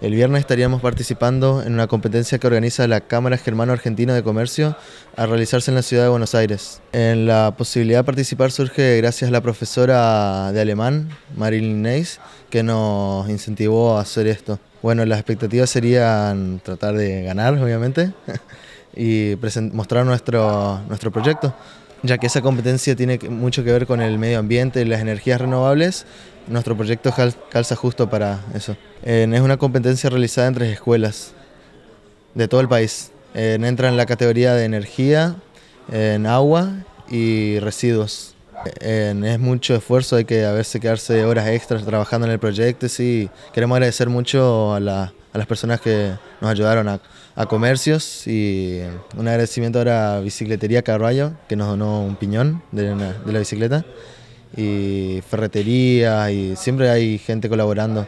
El viernes estaríamos participando en una competencia que organiza la Cámara Germano Argentina de Comercio a realizarse en la ciudad de Buenos Aires. En la posibilidad de participar surge gracias a la profesora de alemán, Marilyn Neis, que nos incentivó a hacer esto. Bueno, las expectativas serían tratar de ganar, obviamente, y mostrar nuestro, nuestro proyecto ya que esa competencia tiene mucho que ver con el medio ambiente y las energías renovables, nuestro proyecto calza justo para eso. Eh, es una competencia realizada entre escuelas de todo el país. Eh, entra en la categoría de energía, en agua y residuos. Eh, es mucho esfuerzo, hay que a veces quedarse horas extras trabajando en el proyecto. Sí, queremos agradecer mucho a la a las personas que nos ayudaron a, comercios y un agradecimiento ahora a Bicicletería Carballo, que nos donó un piñón de, de la bicicleta, y ferretería, y siempre hay gente colaborando.